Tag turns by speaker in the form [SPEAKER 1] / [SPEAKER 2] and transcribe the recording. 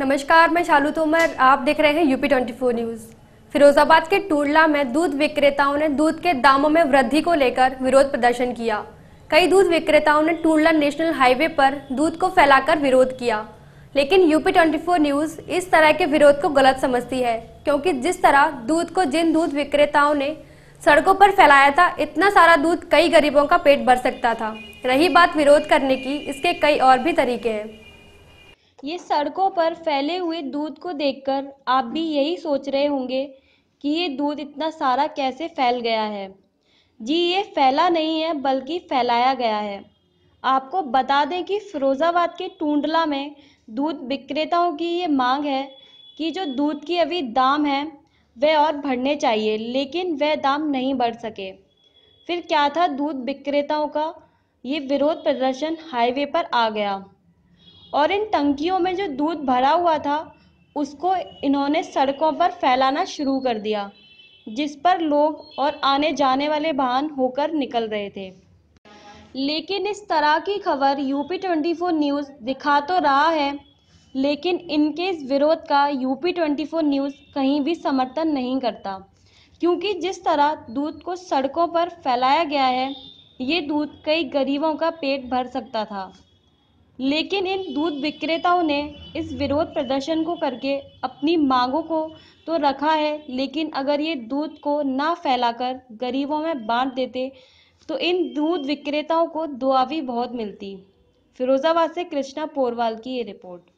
[SPEAKER 1] नमस्कार मैं शालू तोमर आप देख रहे हैं यूपी 24 न्यूज फिरोजाबाद के टूरला में दूध विक्रेताओं ने दूध के दामों में वृद्धि को लेकर विरोध प्रदर्शन किया कई दूध विक्रेताओं ने टूरला नेशनल हाईवे पर दूध को फैलाकर विरोध किया लेकिन यूपी 24 न्यूज इस तरह के विरोध को गलत समझती है क्योंकि जिस तरह दूध को जिन दूध विक्रेताओं ने सड़कों पर फैलाया था इतना सारा दूध कई गरीबों का पेट भर सकता था रही बात विरोध करने की इसके कई और भी तरीके हैं
[SPEAKER 2] ये सड़कों पर फैले हुए दूध को देखकर आप भी यही सोच रहे होंगे कि ये दूध इतना सारा कैसे फैल गया है जी ये फैला नहीं है बल्कि फैलाया गया है आपको बता दें कि फिरोज़ाबाद के टूंडला में दूध विक्रेताओं की ये मांग है कि जो दूध की अभी दाम है वह और बढ़ने चाहिए लेकिन वह दाम नहीं बढ़ सके फिर क्या था दूध विक्रेताओं का ये विरोध प्रदर्शन हाईवे पर आ गया और इन टंकियों में जो दूध भरा हुआ था उसको इन्होंने सड़कों पर फैलाना शुरू कर दिया जिस पर लोग और आने जाने वाले वाहन होकर निकल रहे थे लेकिन इस तरह की खबर यूपी 24 न्यूज़ दिखा तो रहा है लेकिन इनके इस विरोध का यूपी 24 न्यूज़ कहीं भी समर्थन नहीं करता क्योंकि जिस तरह दूध को सड़कों पर फैलाया गया है ये दूध कई गरीबों का पेट भर सकता था लेकिन इन दूध विक्रेताओं ने इस विरोध प्रदर्शन को करके अपनी मांगों को तो रखा है लेकिन अगर ये दूध को ना फैलाकर गरीबों में बांट देते तो इन दूध विक्रेताओं को दुआवी बहुत मिलती फिरोज़ाबाद से कृष्णा पोरवाल की ये रिपोर्ट